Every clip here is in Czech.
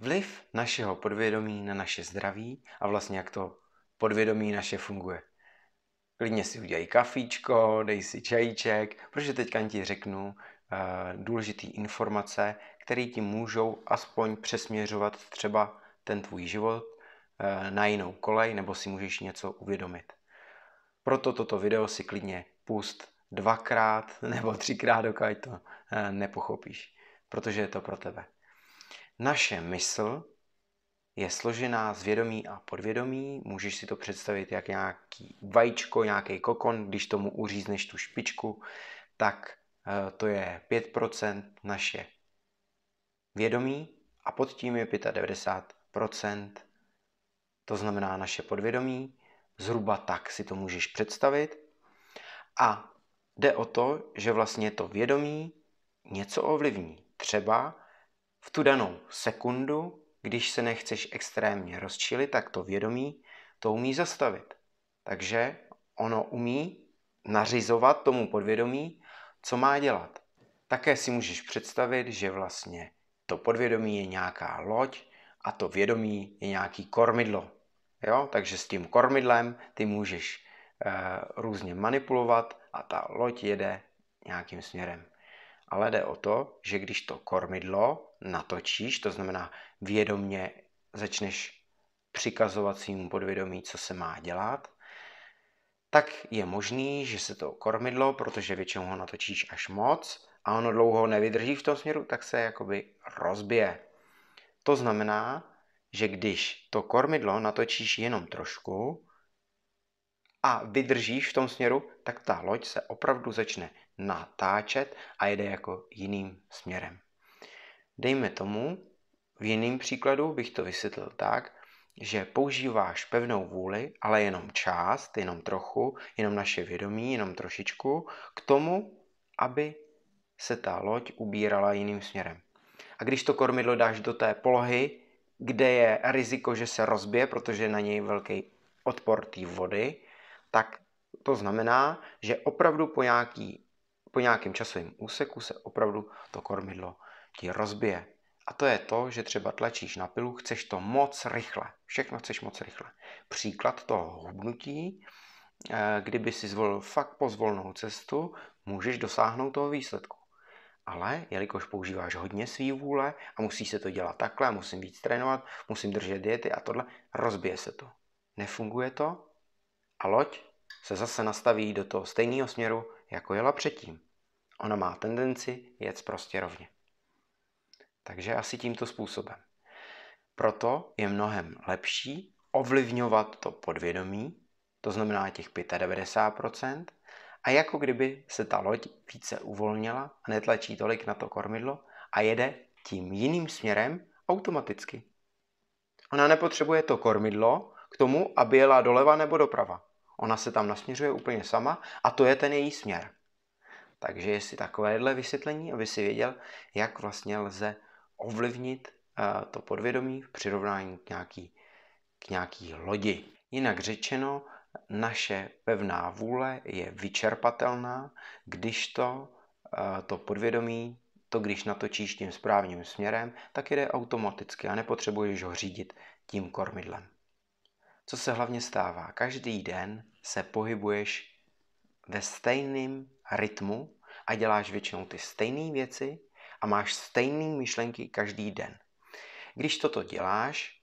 vliv našeho podvědomí na naše zdraví a vlastně jak to podvědomí naše funguje. Klidně si udělej kafíčko, dej si čajíček, protože teďka ti řeknu uh, eh, důležité informace, které ti můžou aspoň přesměřovat třeba ten tvůj život uh, na jinou kolej, nebo si můžeš něco uvědomit. Proto toto video si klidně pust dvakrát nebo třikrát, dokud to uh, nepochopíš, protože je to pro tebe. Naše mysl je složená z vědomí a podvědomí. Můžeš si to představit jak nějaký vajíčko, nějaký kokon, když tomu uřízneš tu špičku, tak eh, to je 5% naše vědomí a pod tím je 95%, to znamená naše podvědomí. Zhruba tak si to můžeš představit. A jde o to, že vlastně to vědomí něco ovlivní. Třeba v tu danou sekundu, když se nechceš extrémně rozčilit, tak to vědomí to umí zastavit. Takže ono umí nařizovat tomu podvědomí, co má dělat. Také si můžeš představit, že vlastně to podvědomí je nějaká loď a to vědomí je nějaký kormidlo. Jo? Takže s tím kormidlem ty můžeš e, různě manipulovat a ta loď jede nějakým směrem. Ale jde o to, že když to kormidlo natočíš, to znamená vědomně začneš přikazovat svým podvědomí, co se má dělat, tak je možný, že se to kormidlo, protože většinou ho natočíš až moc a ono dlouho nevydrží v tom směru, tak se jakoby rozbije. To znamená, že když to kormidlo natočíš jenom trošku a vydržíš v tom směru, tak ta loď se opravdu začne natáčet a jede jako jiným směrem. Dejme tomu, v jiném příkladu bych to vysvětlil tak, že používáš pevnou vůli, ale jenom část, jenom trochu, jenom naše vědomí, jenom trošičku, k tomu, aby se ta loď ubírala jiným směrem. A když to kormidlo dáš do té polohy, kde je riziko, že se rozbije, protože je na něj velký odpor té vody, tak to znamená, že opravdu po, nějaký, po nějakém časovém úseku se opravdu to kormidlo ti rozbije. A to je to, že třeba tlačíš na pilu, chceš to moc rychle. Všechno chceš moc rychle. Příklad toho hubnutí, eh, kdyby si zvolil fakt pozvolnou cestu, můžeš dosáhnout toho výsledku. Ale jelikož používáš hodně svý vůle a musí se to dělat takhle, musím víc trénovat, musím držet diety a tohle, rozbije se to. Nefunguje to a loď se zase nastaví do toho stejného směru, jako jela předtím. Ona má tendenci jet prostě rovně. Takže asi tímto způsobem. Proto je mnohem lepší ovlivňovat to podvědomí, to znamená těch 95%, a jako kdyby se ta loď více uvolnila a netlačí tolik na to kormidlo a jede tím jiným směrem automaticky. Ona nepotřebuje to kormidlo k tomu, aby jela doleva nebo doprava. Ona se tam nasměřuje úplně sama a to je ten její směr. Takže jestli takovéhle vysvětlení, aby si věděl, jak vlastně lze ovlivnit eh, to podvědomí v přirovnání k nějaký, k nějaký lodi. Jinak řečeno, naše pevná vůle je vyčerpatelná, když to, eh, to podvědomí, to když natočíš tím správným směrem, tak jde automaticky a nepotřebuješ ho řídit tím kormidlem. Co se hlavně stává? Každý den se pohybuješ ve stejném rytmu a děláš většinou ty stejné věci, a máš stejné myšlenky každý den. Když toto děláš,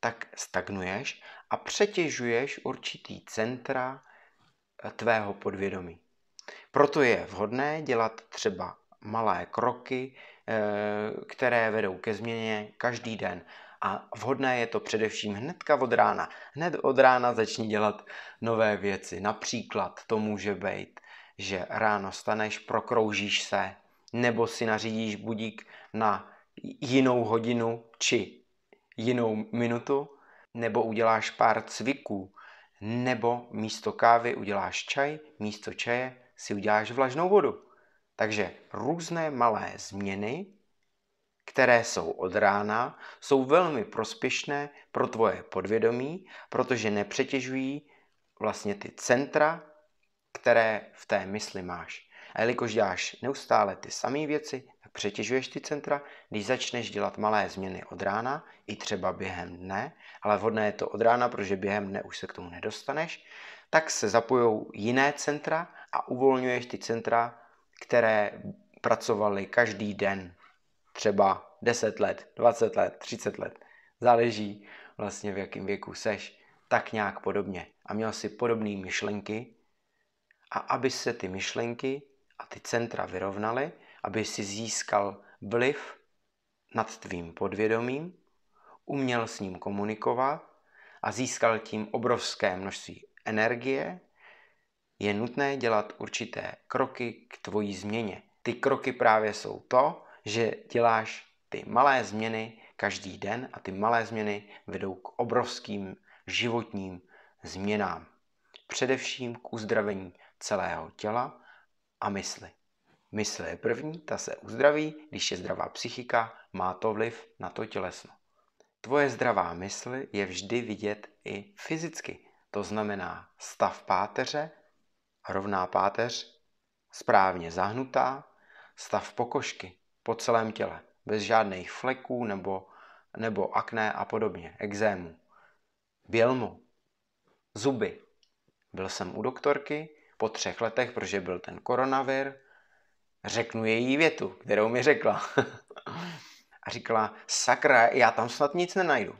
tak stagnuješ a přetěžuješ určitý centra eh, tvého podvědomí. Proto je vhodné dělat třeba malé kroky, eh, které vedou ke změně každý den. A vhodné je to především hnedka od rána. Hned od rána začni dělat nové věci. Například to může být, že ráno staneš, prokroužíš se, nebo si nařídíš budík na jinou hodinu či jinou minutu, nebo uděláš pár cviků, nebo místo kávy uděláš čaj, místo čaje si uděláš vlažnou vodu. Takže různé malé změny, které jsou od rána, jsou velmi prospěšné pro tvoje podvědomí, protože nepřetěžují vlastně ty centra, které v té mysli máš. A jelikož děláš neustále ty samé věci, tak přetěžuješ ty centra, když začneš dělat malé změny od rána, i třeba během dne, ale vhodné je to od rána, protože během dne už se k tomu nedostaneš, tak se zapojou jiné centra a uvolňuješ ty centra, které pracovaly každý den, třeba 10 let, 20 let, 30 let, záleží vlastně v jakém věku seš, tak nějak podobně. A měl si podobné myšlenky a aby se ty myšlenky a ty centra vyrovnaly, aby si získal vliv nad tvým podvědomím, uměl s ním komunikovat a získal tím obrovské množství energie, je nutné dělat určité kroky k tvojí změně. Ty kroky právě jsou to, že děláš ty malé změny každý den a ty malé změny vedou k obrovským životním změnám. Především k uzdravení celého těla a mysli. Mysl je první, ta se uzdraví, když je zdravá psychika, má to vliv na to tělesno. Tvoje zdravá mysl je vždy vidět i fyzicky. To znamená stav páteře, rovná páteř, správně zahnutá, stav pokožky po celém těle, bez žádných fleků nebo, nebo akné a podobně, exému, bělmu, zuby. Byl jsem u doktorky, po třech letech, protože byl ten koronavir, řeknu její větu, kterou mi řekla. a říkala, sakra, já tam snad nic nenajdu.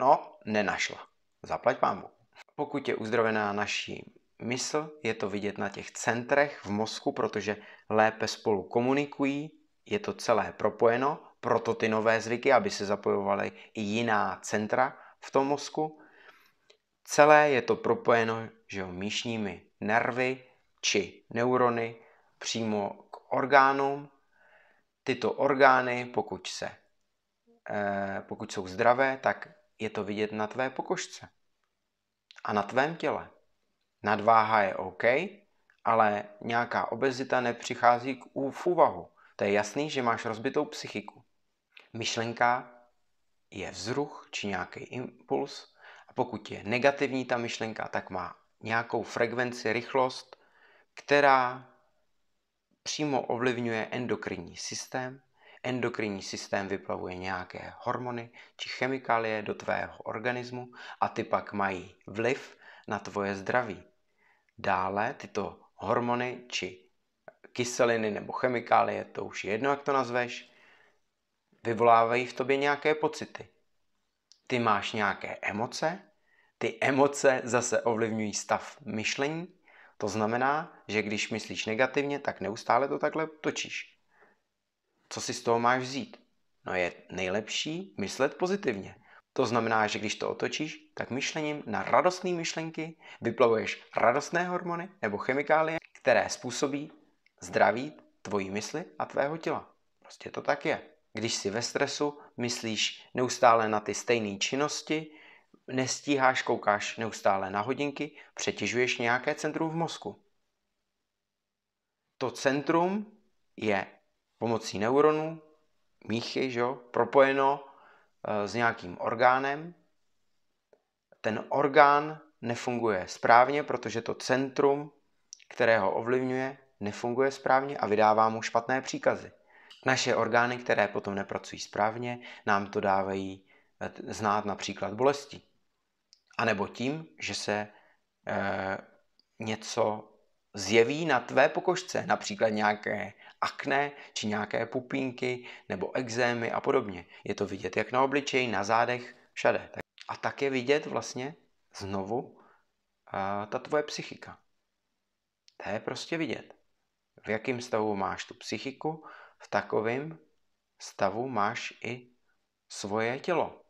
No, nenašla. Zaplať pámu. Pokud je uzdravená naší mysl, je to vidět na těch centrech v mozku, protože lépe spolu komunikují, je to celé propojeno, proto ty nové zvyky, aby se zapojovaly i jiná centra v tom mozku. Celé je to propojeno že jo, míšními nervy či neurony přímo k orgánům. Tyto orgány, pokud, se, eh, pokud jsou zdravé, tak je to vidět na tvé pokožce a na tvém těle. Nadváha je OK, ale nějaká obezita nepřichází k úvahu. To je jasný, že máš rozbitou psychiku. Myšlenka je vzruch či nějaký impuls a pokud je negativní ta myšlenka, tak má nějakou frekvenci, rychlost, která přímo ovlivňuje endokrinní systém. Endokrinní systém vyplavuje nějaké hormony či chemikálie do tvého organismu a ty pak mají vliv na tvoje zdraví. Dále tyto hormony či kyseliny nebo chemikálie, to už je jedno, jak to nazveš, vyvolávají v tobě nějaké pocity. Ty máš nějaké emoce ty emoce zase ovlivňují stav myšlení, to znamená, že když myslíš negativně, tak neustále to takhle točíš. Co si z toho máš vzít? No je nejlepší myslet pozitivně. To znamená, že když to otočíš, tak myšlením na radostné myšlenky vyplavuješ radostné hormony nebo chemikálie, které způsobí zdraví tvojí mysli a tvého těla. Prostě to tak je. Když jsi ve stresu, myslíš neustále na ty stejné činnosti, nestíháš, koukáš neustále na hodinky, přetěžuješ nějaké centrum v mozku. To centrum je pomocí neuronů, míchy, že? propojeno e, s nějakým orgánem. Ten orgán nefunguje správně, protože to centrum, které ho ovlivňuje, nefunguje správně a vydává mu špatné příkazy. Naše orgány, které potom nepracují správně, nám to dávají eh, znát například bolesti anebo tím, že se e, něco zjeví na tvé pokožce, například nějaké akné či nějaké pupínky nebo exémy a podobně. Je to vidět jak na obličeji, na zádech, všade. A tak je vidět vlastně znovu e, ta tvoje psychika. To je prostě vidět. V jakém stavu máš tu psychiku, v takovém stavu máš i svoje tělo.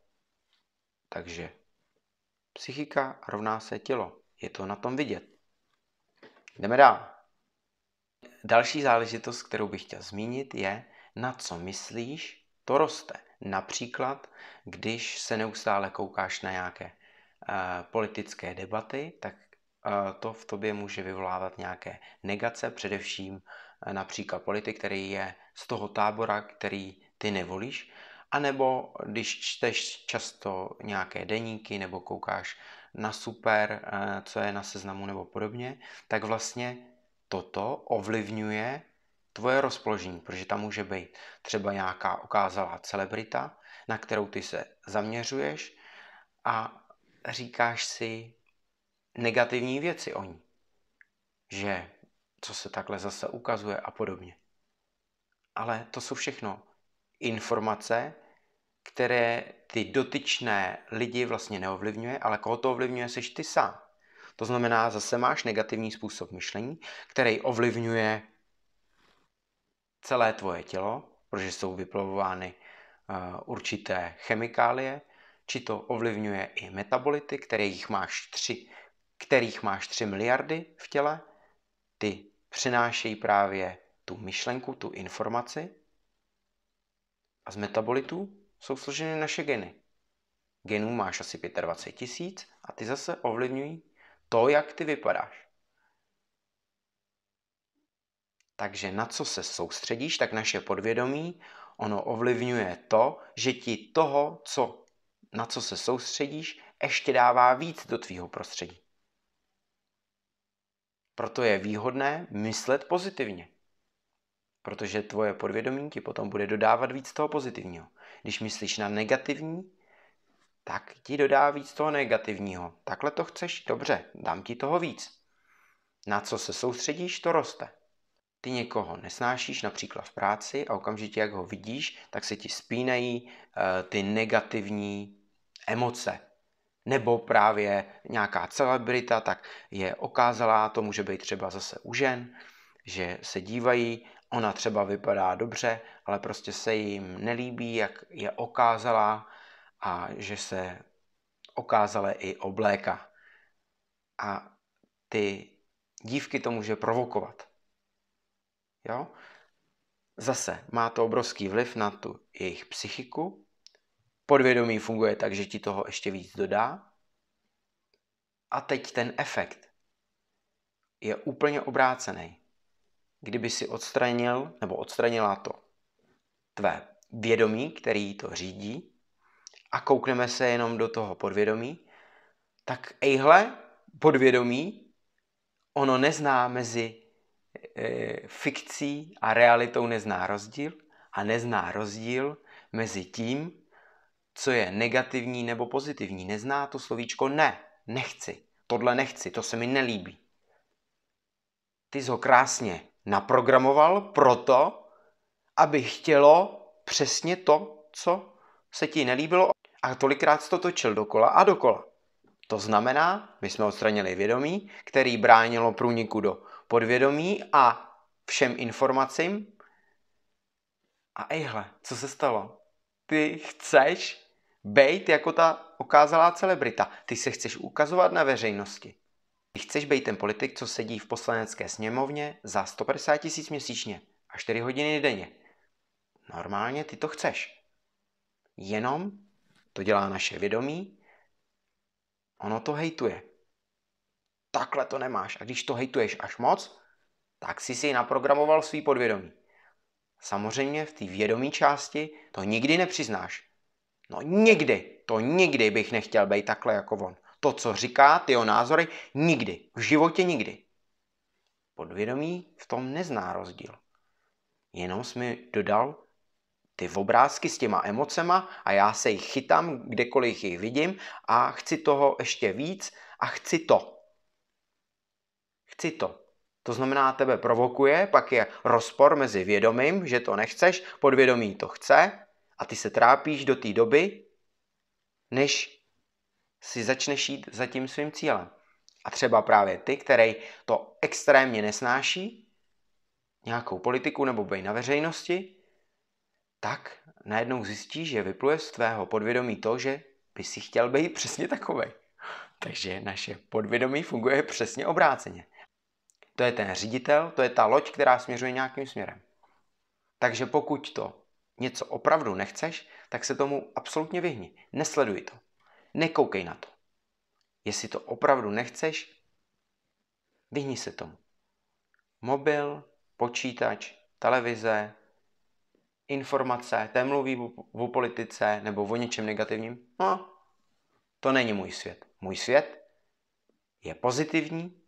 Takže Psychika rovná se tělo. Je to na tom vidět. Jdeme dál. Další záležitost, kterou bych chtěl zmínit, je, na co myslíš, to roste. Například, když se neustále koukáš na nějaké uh, politické debaty, tak uh, to v tobě může vyvolávat nějaké negace, především uh, například politik, který je z toho tábora, který ty nevolíš, anebo když čteš často nějaké deníky nebo koukáš na super, eh, co je na seznamu nebo podobně, tak vlastně toto ovlivňuje tvoje rozpoložení, protože tam může být třeba nějaká okázalá celebrita, na kterou ty se zaměřuješ a říkáš si negativní věci o ní. Že co se takhle zase ukazuje a podobně. Ale to jsou všechno informace, které ty dotyčné lidi vlastně neovlivňuje, ale koho to ovlivňuje, seš ty sám. To znamená, zase máš negativní způsob myšlení, který ovlivňuje celé tvoje tělo, protože jsou vyplavovány eh, určité chemikálie, či to ovlivňuje i metabolity, kterých máš tři, kterých máš tři miliardy v těle, ty přinášejí právě tu myšlenku, tu informaci, a z metabolitů jsou složeny naše geny. Genů máš asi 25 tisíc a ty zase ovlivňují to, jak ty vypadáš. Takže na co se soustředíš, tak naše podvědomí, ono ovlivňuje to, že ti toho, co, na co se soustředíš, ještě dává víc do tvýho prostředí. Proto je výhodné myslet pozitivně. Protože tvoje podvědomí ti potom bude dodávat víc toho pozitivního. Když myslíš na negativní, tak ti dodá víc toho negativního. Takhle to chceš? Dobře, dám ti toho víc. Na co se soustředíš, to roste. Ty někoho nesnášíš například v práci a okamžitě, jak ho vidíš, tak se ti spínají e, ty negativní emoce. Nebo právě nějaká celebrita, tak je okázala, to může být třeba zase u žen, že se dívají ona třeba vypadá dobře, ale prostě se jim nelíbí, jak je okázala a že se okázale i obléka. A ty dívky to může provokovat. Jo? Zase má to obrovský vliv na tu jejich psychiku. Podvědomí funguje tak, že ti toho ještě víc dodá. A teď ten efekt je úplně obrácený kdyby si odstranil nebo odstranila to tvé vědomí, který to řídí a koukneme se jenom do toho podvědomí, tak ejhle, podvědomí, ono nezná mezi e, fikcí a realitou nezná rozdíl a nezná rozdíl mezi tím, co je negativní nebo pozitivní. Nezná to slovíčko ne, nechci, tohle nechci, to se mi nelíbí. Ty jsi ho krásně naprogramoval proto, aby chtělo přesně to, co se ti nelíbilo a tolikrát to točil dokola a dokola. To znamená, my jsme odstranili vědomí, který bránilo průniku do podvědomí a všem informacím. A ejhle, co se stalo? Ty chceš být jako ta okázalá celebrita. Ty se chceš ukazovat na veřejnosti. Když chceš být ten politik, co sedí v poslanecké sněmovně za 150 tisíc měsíčně a 4 hodiny denně, normálně ty to chceš. Jenom to dělá naše vědomí, ono to hejtuje. Takhle to nemáš. A když to hejtuješ až moc, tak jsi si naprogramoval svý podvědomí. Samozřejmě v té vědomí části to nikdy nepřiznáš. No nikdy, to nikdy bych nechtěl být takhle jako on to, co říká, ty jeho názory, nikdy. V životě nikdy. Podvědomí v tom nezná rozdíl. Jenom jsi mi dodal ty obrázky s těma emocema a já se jich chytám, kdekoliv jich vidím a chci toho ještě víc a chci to. Chci to. To znamená, tebe provokuje, pak je rozpor mezi vědomím, že to nechceš, podvědomí to chce a ty se trápíš do té doby, než si začneš jít za tím svým cílem. A třeba právě ty, který to extrémně nesnáší, nějakou politiku nebo bej na veřejnosti, tak najednou zjistíš, že vypluje z tvého podvědomí to, že by si chtěl být přesně takový. Takže naše podvědomí funguje přesně obráceně. To je ten ředitel, to je ta loď, která směřuje nějakým směrem. Takže pokud to něco opravdu nechceš, tak se tomu absolutně vyhni. Nesleduj to nekoukej na to. Jestli to opravdu nechceš, vyhni se tomu. Mobil, počítač, televize, informace, té mluví o politice nebo o něčem negativním. No, to není můj svět. Můj svět je pozitivní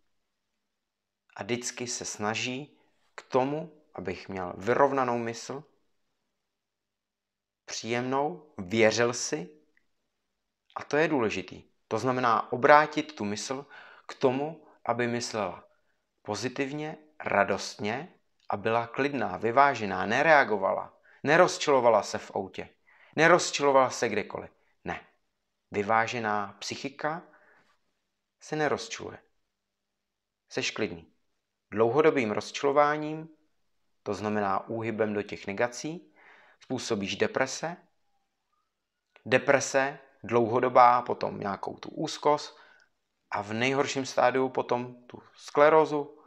a vždycky se snaží k tomu, abych měl vyrovnanou mysl, příjemnou, věřil si a to je důležitý. To znamená obrátit tu mysl k tomu, aby myslela pozitivně, radostně a byla klidná, vyvážená, nereagovala, nerozčilovala se v autě, nerozčilovala se kdekoliv. Ne. Vyvážená psychika se nerozčiluje. Seš klidný. Dlouhodobým rozčilováním, to znamená úhybem do těch negací, způsobíš deprese. Deprese dlouhodobá, potom nějakou tu úzkost a v nejhorším stádiu potom tu sklerózu,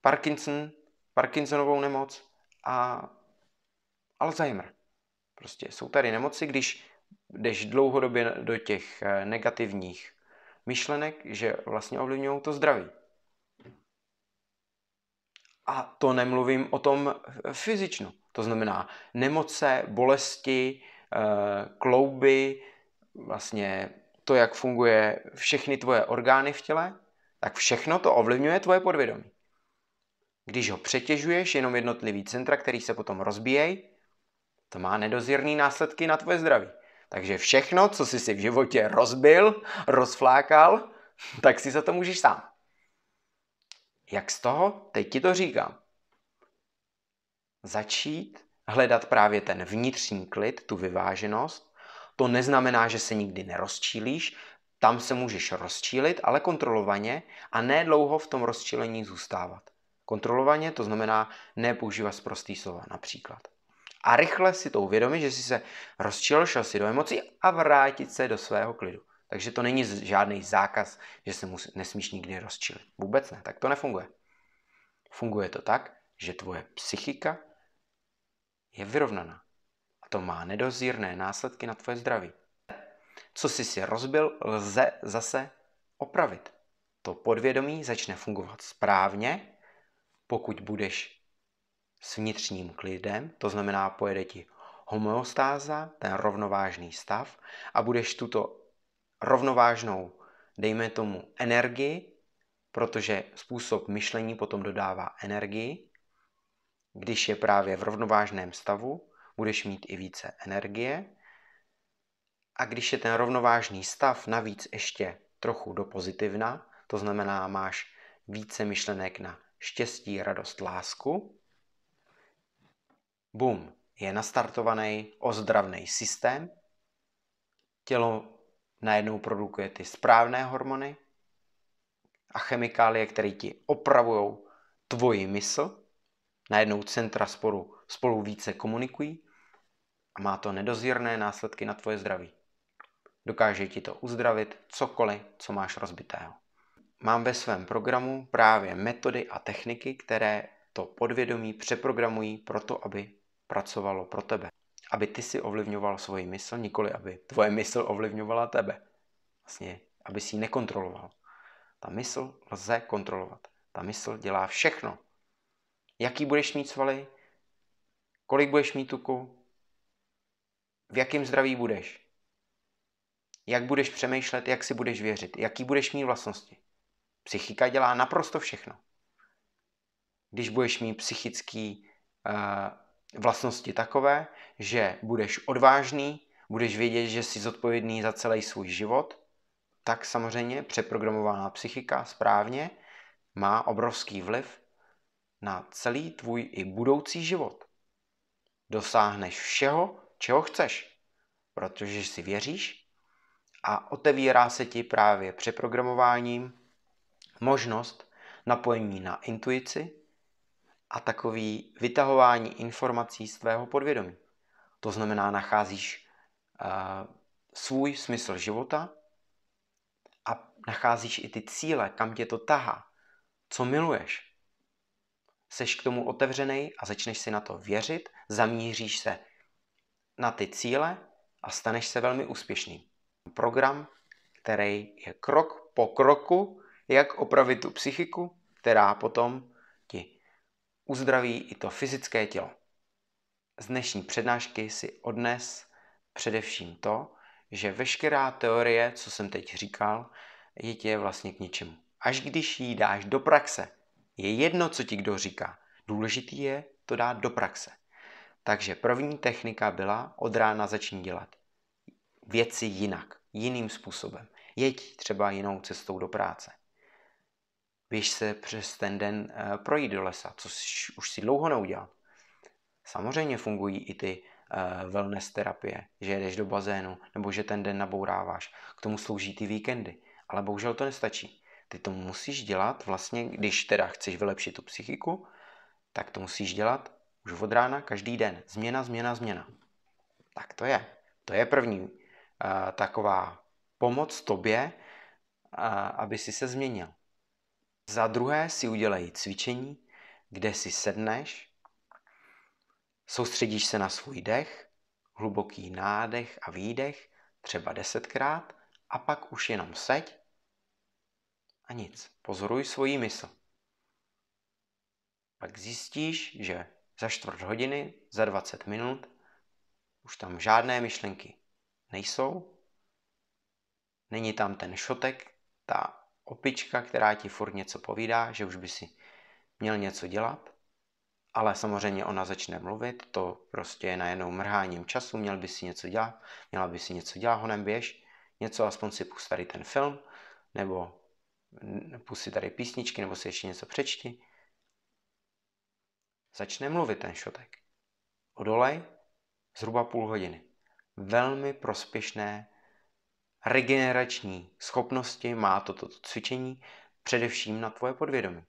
Parkinson, Parkinsonovou nemoc a Alzheimer. Prostě jsou tady nemoci, když jdeš dlouhodobě do těch eh, negativních myšlenek, že vlastně ovlivňují to zdraví. A to nemluvím o tom eh, fyzično. To znamená nemoce, bolesti, eh, klouby, vlastně to, jak funguje všechny tvoje orgány v těle, tak všechno to ovlivňuje tvoje podvědomí. Když ho přetěžuješ jenom jednotlivý centra, který se potom rozbíjejí, to má nedozírný následky na tvoje zdraví. Takže všechno, co jsi si v životě rozbil, rozflákal, tak si za to můžeš sám. Jak z toho? Teď ti to říkám. Začít hledat právě ten vnitřní klid, tu vyváženost, to neznamená, že se nikdy nerozčílíš, tam se můžeš rozčílit, ale kontrolovaně a ne dlouho v tom rozčílení zůstávat. Kontrolovaně to znamená nepoužívat prostý slova například. A rychle si to uvědomit, že jsi se rozčil, šel si do emocí a vrátit se do svého klidu. Takže to není žádný zákaz, že se musí, nesmíš nikdy rozčilit. Vůbec ne, tak to nefunguje. Funguje to tak, že tvoje psychika je vyrovnaná to má nedozírné následky na tvoje zdraví. Co jsi si rozbil, lze zase opravit. To podvědomí začne fungovat správně, pokud budeš s vnitřním klidem, to znamená pojede ti homeostáza, ten rovnovážný stav, a budeš tuto rovnovážnou, dejme tomu, energii, protože způsob myšlení potom dodává energii, když je právě v rovnovážném stavu, budeš mít i více energie. A když je ten rovnovážný stav navíc ještě trochu do pozitivna, to znamená, máš více myšlenek na štěstí, radost, lásku, bum, je nastartovaný ozdravný systém, tělo najednou produkuje ty správné hormony a chemikálie, které ti opravují tvoji mysl, najednou centra sporu spolu více komunikují a má to nedozírné následky na tvoje zdraví. Dokáže ti to uzdravit cokoliv, co máš rozbitého. Mám ve svém programu právě metody a techniky, které to podvědomí přeprogramují pro to, aby pracovalo pro tebe. Aby ty si ovlivňoval svoji mysl, nikoli aby tvoje mysl ovlivňovala tebe. Vlastně, aby si ji nekontroloval. Ta mysl lze kontrolovat. Ta mysl dělá všechno. Jaký budeš mít svaly, kolik budeš mít tuku, v jakém zdraví budeš, jak budeš přemýšlet, jak si budeš věřit, jaký budeš mít vlastnosti. Psychika dělá naprosto všechno. Když budeš mít psychické uh, eh, vlastnosti takové, že budeš odvážný, budeš vědět, že jsi zodpovědný za celý svůj život, tak samozřejmě přeprogramovaná psychika správně má obrovský vliv na celý tvůj i budoucí život. Dosáhneš všeho, čeho chceš, protože si věříš a otevírá se ti právě přeprogramováním možnost napojení na intuici a takový vytahování informací z tvého podvědomí. To znamená, nacházíš uh, svůj smysl života a nacházíš i ty cíle, kam tě to tahá, co miluješ. Seš k tomu otevřený a začneš si na to věřit, zamíříš se na ty cíle a staneš se velmi úspěšný. Program, který je krok po kroku, jak opravit tu psychiku, která potom ti uzdraví i to fyzické tělo. Z dnešní přednášky si odnes především to, že veškerá teorie, co jsem teď říkal, je tě vlastně k ničemu. Až když ji dáš do praxe, je jedno, co ti kdo říká. Důležitý je to dát do praxe. Takže první technika byla od rána začni dělat věci jinak, jiným způsobem. Jeď třeba jinou cestou do práce. Běž se přes ten den eh, projít do lesa, což už si dlouho neudělal. Samozřejmě fungují i ty eh, wellness terapie, že jedeš do bazénu nebo že ten den nabouráváš. K tomu slouží ty víkendy, ale bohužel to nestačí. Ty to musíš dělat vlastně, když teda chceš vylepšit tu psychiku, tak to musíš dělat už od rána, každý den. Změna, změna, změna. Tak to je. To je první uh, taková pomoc tobě, uh, aby si se změnil. Za druhé si udělej cvičení, kde si sedneš, soustředíš se na svůj dech, hluboký nádech a výdech, třeba desetkrát, a pak už jenom seď a nic. Pozoruj svoji mysl. Pak zjistíš, že za čtvrt hodiny, za 20 minut, už tam žádné myšlenky nejsou, není tam ten šotek, ta opička, která ti furt něco povídá, že už by si měl něco dělat, ale samozřejmě ona začne mluvit, to prostě je najednou mrháním času, měl by si něco dělat, měla by si něco dělat, honem běž, něco, aspoň si pustí tady ten film, nebo pustí tady písničky, nebo si ještě něco přečti Začne mluvit ten šotek. Odolej zhruba půl hodiny. Velmi prospěšné regenerační schopnosti má toto cvičení především na tvoje podvědomí.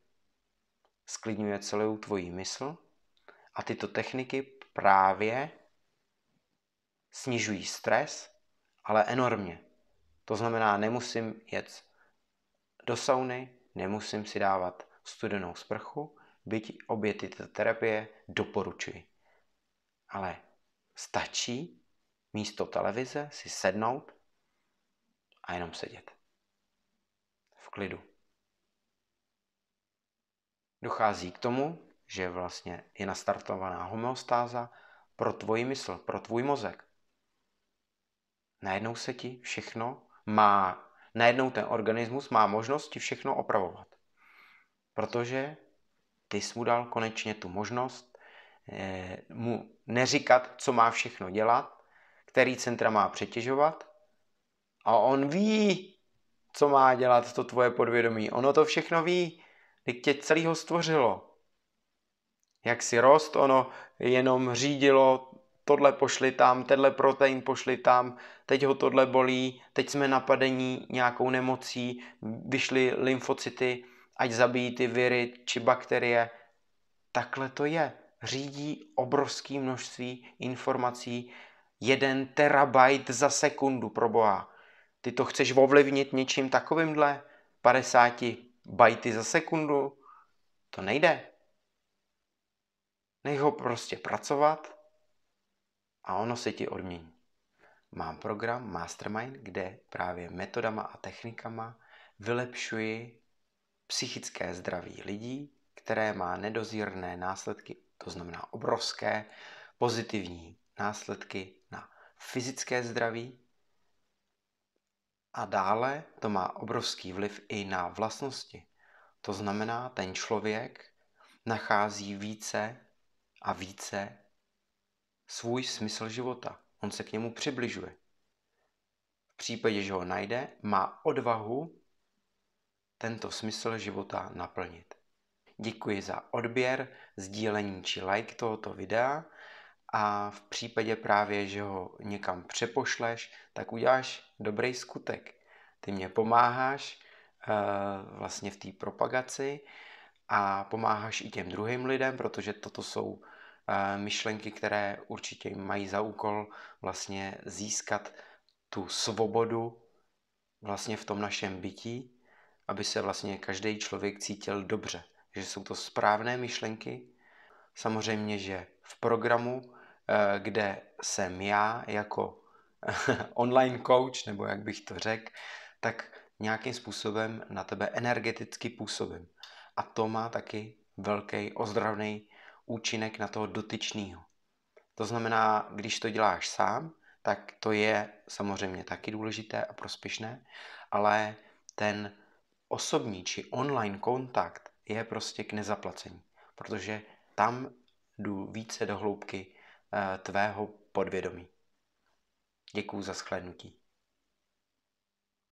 Sklidňuje celou tvoji mysl a tyto techniky právě snižují stres, ale enormně. To znamená, nemusím jet do sauny, nemusím si dávat studenou sprchu, byť obě tyto terapie doporučuji. Ale stačí místo televize si sednout a jenom sedět. V klidu. Dochází k tomu, že vlastně je nastartovaná homeostáza pro tvoji mysl, pro tvůj mozek. Najednou se ti všechno má, najednou ten organismus má možnost ti všechno opravovat. Protože ty jsi mu dal konečně tu možnost eh, mu neříkat, co má všechno dělat, který centra má přetěžovat a on ví, co má dělat to tvoje podvědomí. Ono to všechno ví, když tě celého stvořilo. Jak si rost, ono jenom řídilo tohle pošli tam, tenhle protein pošli tam, teď ho tohle bolí, teď jsme napadení nějakou nemocí, vyšly lymfocyty, ať zabijí ty viry či bakterie. Takhle to je. Řídí obrovské množství informací, jeden terabajt za sekundu, pro boha. Ty to chceš ovlivnit něčím takovýmhle? 50 bajty za sekundu? To nejde. Nech ho prostě pracovat a ono se ti odmění. Mám program Mastermind, kde právě metodama a technikama vylepšuji psychické zdraví lidí, které má nedozírné následky, to znamená obrovské pozitivní následky na fyzické zdraví a dále to má obrovský vliv i na vlastnosti. To znamená, ten člověk nachází více a více svůj smysl života. On se k němu přibližuje. V případě, že ho najde, má odvahu tento smysl života naplnit. Děkuji za odběr, sdílení či like tohoto videa a v případě právě, že ho někam přepošleš, tak uděláš dobrý skutek. Ty mě pomáháš uh, vlastně v té propagaci a pomáháš i těm druhým lidem, protože toto jsou uh, myšlenky, které určitě mají za úkol vlastně získat tu svobodu vlastně v tom našem bytí aby se vlastně každý člověk cítil dobře, že jsou to správné myšlenky. Samozřejmě, že v programu, eh, kde jsem já jako online coach, nebo jak bych to řekl, tak nějakým způsobem na tebe energeticky působím. A to má taky velký ozdravný účinek na toho dotyčného. To znamená, když to děláš sám, tak to je samozřejmě taky důležité a prospěšné, ale ten osobní či online kontakt je prostě k nezaplacení, protože tam jdu více do hloubky eh, tvého podvědomí. Děkuji za shlédnutí.